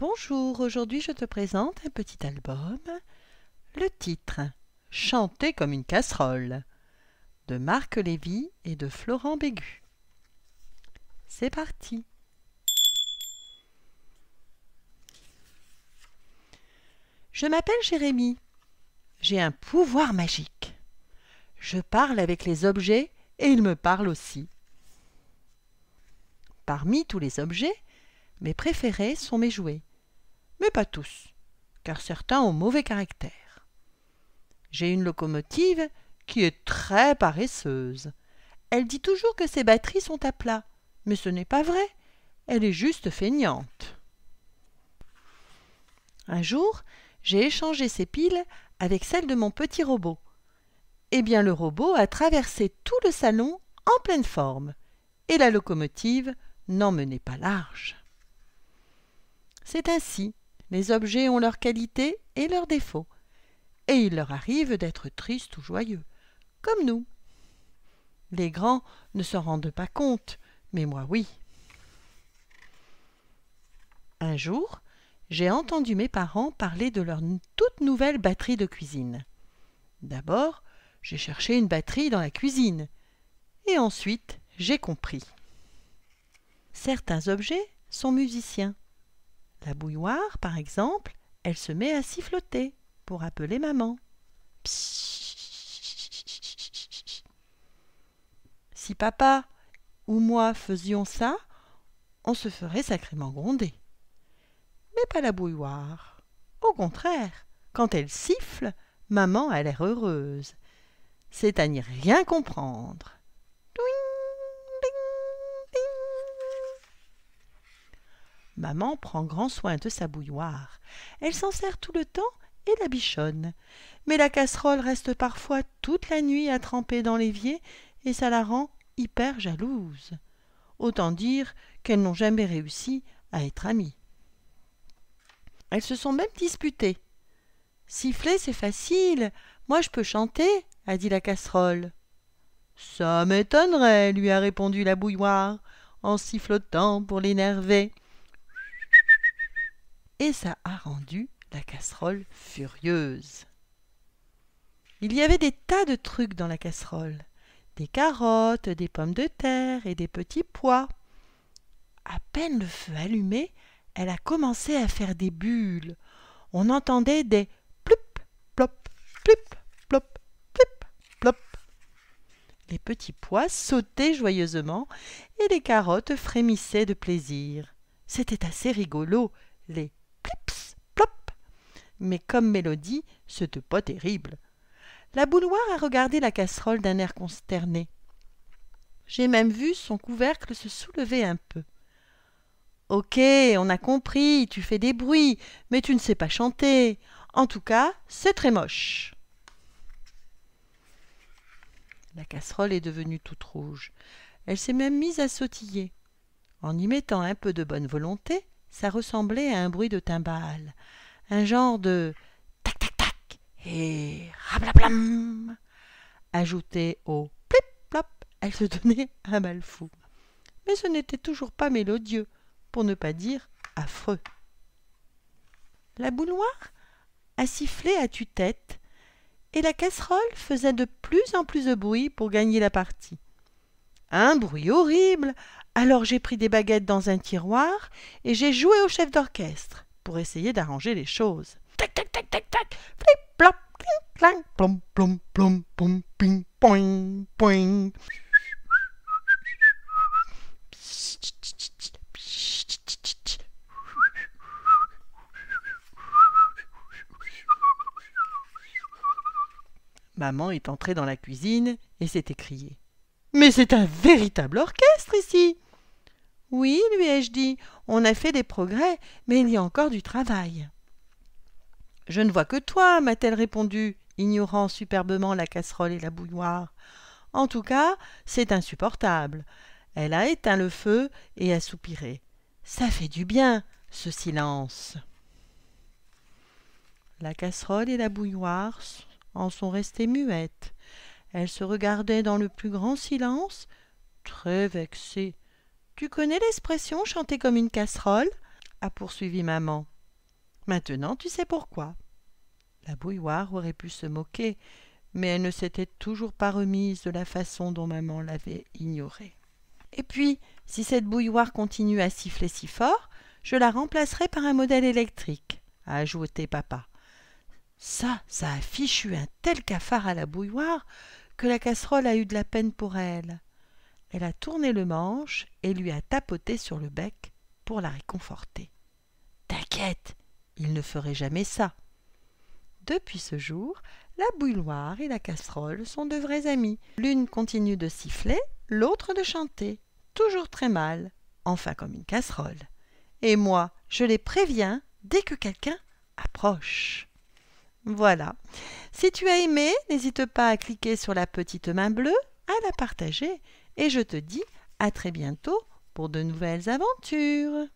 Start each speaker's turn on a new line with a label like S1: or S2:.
S1: Bonjour, aujourd'hui je te présente un petit album. Le titre Chanter comme une casserole de Marc Lévy et de Florent Bégu. C'est parti. Je m'appelle Jérémy. J'ai un pouvoir magique. Je parle avec les objets et ils me parlent aussi. Parmi tous les objets, mes préférés sont mes jouets mais pas tous, car certains ont mauvais caractère. J'ai une locomotive qui est très paresseuse. Elle dit toujours que ses batteries sont à plat, mais ce n'est pas vrai. Elle est juste feignante. Un jour, j'ai échangé ses piles avec celles de mon petit robot. Eh bien, le robot a traversé tout le salon en pleine forme, et la locomotive n'en menait pas large. C'est ainsi les objets ont leurs qualités et leurs défauts. Et il leur arrive d'être tristes ou joyeux, comme nous. Les grands ne s'en rendent pas compte, mais moi oui. Un jour, j'ai entendu mes parents parler de leur toute nouvelle batterie de cuisine. D'abord, j'ai cherché une batterie dans la cuisine. Et ensuite, j'ai compris. Certains objets sont musiciens. La bouilloire, par exemple, elle se met à siffloter pour appeler maman. Si papa ou moi faisions ça, on se ferait sacrément gronder. Mais pas la bouilloire. Au contraire, quand elle siffle, maman a l'air heureuse. C'est à n'y rien comprendre. Maman prend grand soin de sa bouilloire. Elle s'en sert tout le temps et la bichonne. Mais la casserole reste parfois toute la nuit à tremper dans l'évier et ça la rend hyper jalouse. Autant dire qu'elles n'ont jamais réussi à être amies. Elles se sont même disputées. Siffler, c'est facile. Moi, je peux chanter, a dit la casserole. Ça m'étonnerait, lui a répondu la bouilloire, en sifflotant pour l'énerver et ça a rendu la casserole furieuse. Il y avait des tas de trucs dans la casserole. Des carottes, des pommes de terre et des petits pois. À peine le feu allumé, elle a commencé à faire des bulles. On entendait des plup, plop, plup, plop, plup, plop. Les petits pois sautaient joyeusement et les carottes frémissaient de plaisir. C'était assez rigolo, les mais comme mélodie, c'était pas terrible. La bouloire a regardé la casserole d'un air consterné. J'ai même vu son couvercle se soulever un peu. Ok, on a compris, tu fais des bruits, mais tu ne sais pas chanter. En tout cas, c'est très moche. La casserole est devenue toute rouge. Elle s'est même mise à sautiller. En y mettant un peu de bonne volonté, ça ressemblait à un bruit de timbale un genre de tac tac tac et rablablam ajouté au plip plop, elle se donnait un mal fou. Mais ce n'était toujours pas mélodieux, pour ne pas dire affreux. La bouilloire a sifflé à tue-tête et la casserole faisait de plus en plus de bruit pour gagner la partie. Un bruit horrible. Alors j'ai pris des baguettes dans un tiroir et j'ai joué au chef d'orchestre pour essayer d'arranger les choses. Maman est entrée dans la cuisine et s'est écriée. Mais c'est un véritable orchestre ici. Oui, lui ai-je dit, on a fait des progrès, mais il y a encore du travail. Je ne vois que toi, m'a-t-elle répondu, ignorant superbement la casserole et la bouilloire. En tout cas, c'est insupportable. Elle a éteint le feu et a soupiré. Ça fait du bien, ce silence. La casserole et la bouilloire en sont restées muettes. Elles se regardaient dans le plus grand silence, très vexées. Tu connais l'expression chanter comme une casserole a poursuivi maman. Maintenant tu sais pourquoi. La bouilloire aurait pu se moquer, mais elle ne s'était toujours pas remise de la façon dont maman l'avait ignorée. Et puis, si cette bouilloire continue à siffler si fort, je la remplacerai par un modèle électrique, a ajouté papa. Ça, ça a fichu un tel cafard à la bouilloire que la casserole a eu de la peine pour elle elle a tourné le manche et lui a tapoté sur le bec pour la réconforter. T'inquiète, il ne ferait jamais ça. Depuis ce jour, la bouilloire et la casserole sont de vrais amis. L'une continue de siffler, l'autre de chanter, toujours très mal, enfin comme une casserole. Et moi, je les préviens dès que quelqu'un approche. Voilà. Si tu as aimé, n'hésite pas à cliquer sur la petite main bleue, à la partager et je te dis à très bientôt pour de nouvelles aventures.